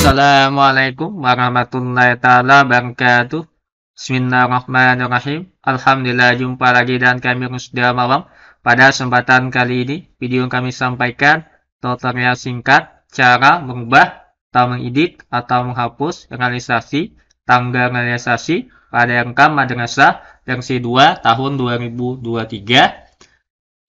Assalamualaikum warahmatullahi taala wabarakatuh. Bismillahirrahmanirrahim. Alhamdulillah jumpa lagi dan kami sudah malam. Pada kesempatan kali ini, video kami sampaikan tutorial singkat cara mengubah atau mengedit atau menghapus realisasi tanggal realisasi pada rekam madrasah versi 2 tahun 2023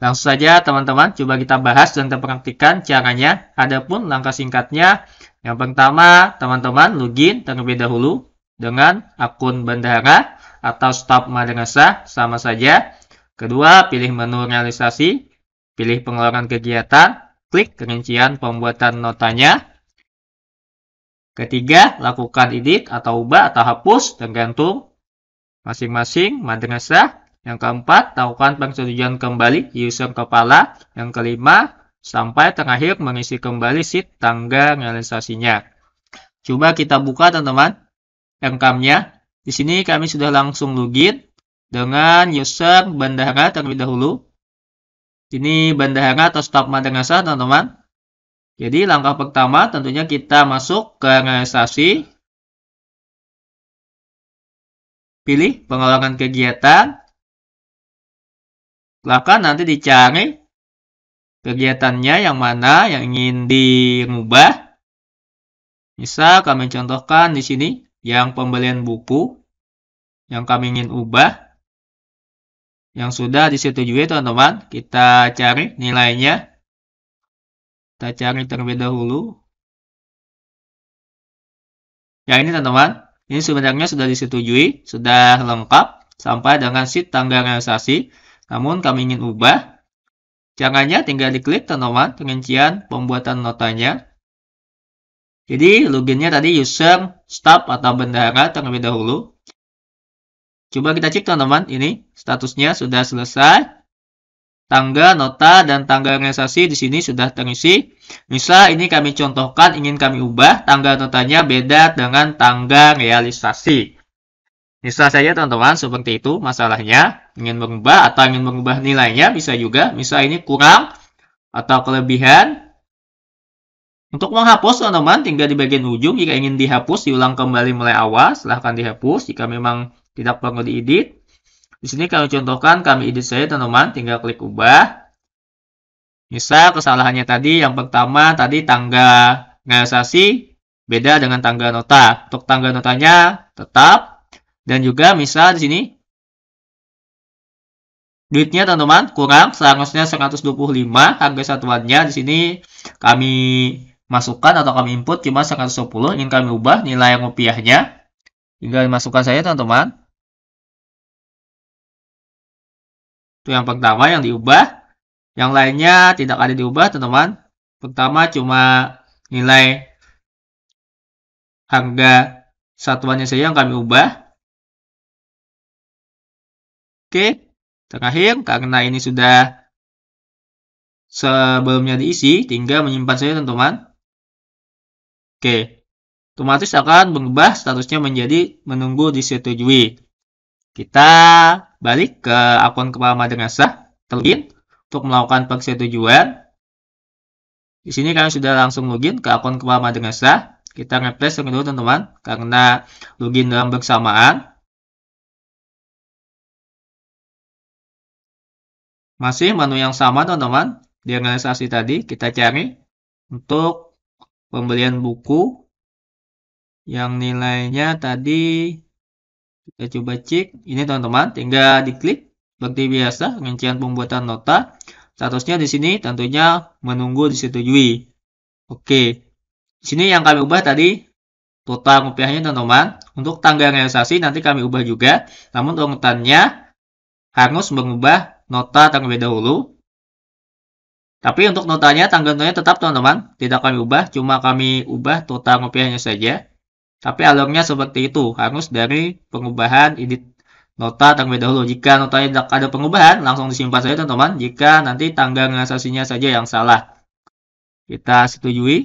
Langsung saja teman-teman, coba kita bahas dan kita praktikkan caranya. Adapun langkah singkatnya, yang pertama teman-teman login terlebih dahulu dengan akun bendahara atau stop madrasah sama saja. Kedua, pilih menu realisasi, pilih pengeluaran kegiatan, klik rincian pembuatan notanya. Ketiga, lakukan edit atau ubah atau hapus tergantung masing-masing madrasah yang keempat, lakukan pensetujuan kembali user kepala. Yang kelima, sampai terakhir mengisi kembali sheet tangga realisasinya. Coba kita buka teman-teman Encamnya. Di sini kami sudah langsung login dengan user Bandara terlebih dahulu. Ini Bandara atau stop madrasa teman-teman. Jadi langkah pertama tentunya kita masuk ke realisasi. Pilih pengelolaan kegiatan. Silahkan nanti dicari kegiatannya yang mana yang ingin diubah. Bisa kami contohkan di sini yang pembelian buku yang kami ingin ubah yang sudah disetujui teman-teman. Kita cari nilainya. Kita cari terlebih dahulu. Ya ini teman-teman, ini sebenarnya sudah disetujui, sudah lengkap sampai dengan sheet tanggal realisasi. Namun kami ingin ubah. Caranya tinggal diklik teman pengencian pembuatan notanya. Jadi loginnya tadi user, staff atau bendahara terlebih dahulu. Coba kita cek teman-teman, ini statusnya sudah selesai. Tangga, nota dan tanggal realisasi di sini sudah terisi. Misal ini kami contohkan ingin kami ubah tanggal notanya beda dengan tanggal realisasi. Bisa saja teman-teman seperti itu masalahnya ingin mengubah atau ingin mengubah nilainya bisa juga misal ini kurang atau kelebihan. Untuk menghapus teman-teman tinggal di bagian ujung jika ingin dihapus diulang kembali mulai awal silahkan dihapus jika memang tidak perlu diedit. Di sini kami contohkan kami edit saja teman-teman tinggal klik ubah. Misal kesalahannya tadi yang pertama tadi tangga realisasi beda dengan tangga nota. Untuk tangga notanya tetap dan juga misal di sini duitnya teman-teman kurang seharusnya 125 harga satuannya di sini kami masukkan atau kami input cuma 110 ingin kami ubah nilai rupiahnya tinggal masukkan saya teman-teman itu yang pertama yang diubah yang lainnya tidak ada diubah teman-teman pertama cuma nilai harga satuannya saja yang kami ubah Oke, terakhir karena ini sudah sebelumnya diisi, tinggal menyimpan saja teman-teman. Oke, otomatis akan mengubah statusnya menjadi menunggu disetujui. Kita balik ke akun kepala madrasah, login untuk melakukan persetujuan. Di sini kalian sudah langsung login ke akun kepala madrasah. Kita refresh dulu teman-teman karena login dalam bersamaan. Masih menu yang sama teman-teman. Di organisasi tadi kita cari untuk pembelian buku yang nilainya tadi kita coba cek. Ini teman-teman tinggal diklik seperti biasa rincian pembuatan nota. Statusnya di sini tentunya menunggu disetujui. Oke. Di sini yang kami ubah tadi total rupiahnya teman-teman. Untuk tanggal realisasi nanti kami ubah juga. Namun urutannya harus mengubah nota terlebih dahulu. Tapi untuk notanya, tanggal notanya tetap teman-teman, tidak kami ubah, cuma kami ubah total rupiahnya saja. Tapi alurnya seperti itu, harus dari pengubahan edit nota terlebih dahulu. Jika notanya tidak ada pengubahan, langsung disimpan saja teman-teman, jika nanti tanggal ngasasinya saja yang salah. Kita setujui.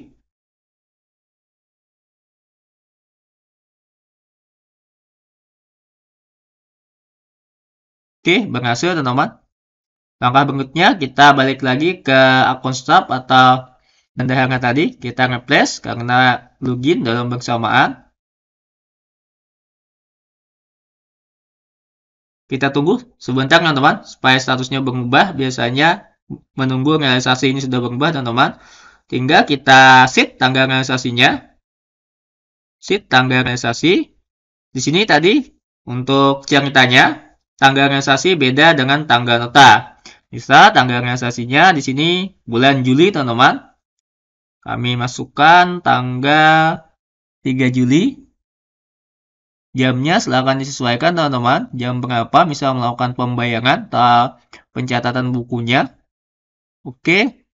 Oke, berhasil teman-teman. Langkah berikutnya kita balik lagi ke akun stop atau bendahara tadi. Kita replace karena login dalam bersamaan. Kita tunggu sebentar teman-teman supaya statusnya berubah. Biasanya menunggu realisasi ini sudah berubah teman-teman. Tinggal kita set tanggal realisasinya. Set tanggal realisasi. Di sini tadi untuk ceritanya tanggal realisasi beda dengan tanggal nota. Bisa tanggal realisasinya di sini bulan Juli teman-teman. Kami masukkan tanggal 3 Juli. Jamnya silahkan disesuaikan teman-teman. Jam berapa bisa melakukan pembayaran atau pencatatan bukunya. Oke.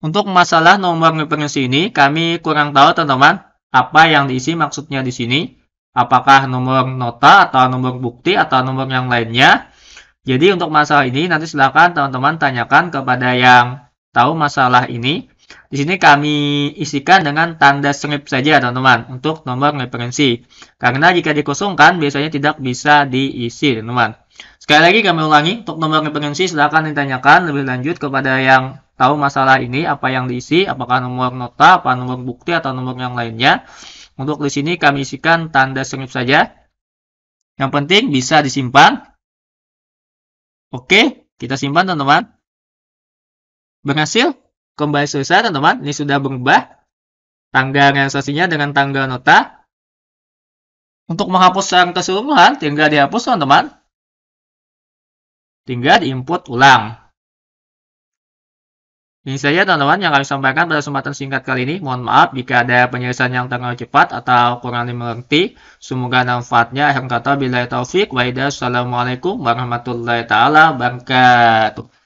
Untuk masalah nomor referensi ini kami kurang tahu teman-teman apa yang diisi maksudnya di sini. Apakah nomor nota atau nomor bukti atau nomor yang lainnya. Jadi untuk masalah ini nanti silakan teman-teman tanyakan kepada yang tahu masalah ini. Di sini kami isikan dengan tanda strip saja teman-teman untuk nomor referensi. Karena jika dikosongkan biasanya tidak bisa diisi teman-teman. Sekali lagi kami ulangi untuk nomor referensi silakan ditanyakan lebih lanjut kepada yang tahu masalah ini apa yang diisi apakah nomor nota apa nomor bukti atau nomor yang lainnya. Untuk di sini kami isikan tanda strip saja. Yang penting bisa disimpan Oke, kita simpan teman-teman. Berhasil. Kembali selesai teman-teman. Ini sudah berubah. Tanggal realisasinya dengan tanggal nota. Untuk menghapus yang keseluruhan, tinggal dihapus teman-teman. Tinggal diinput ulang. Ini saja teman-teman yang kami sampaikan pada kesempatan singkat kali ini. Mohon maaf jika ada penyelesaian yang terlalu cepat atau kurang dimengerti. Semoga manfaatnya. Akhir kata bila taufik. Waidah. Assalamualaikum warahmatullahi taala wabarakatuh.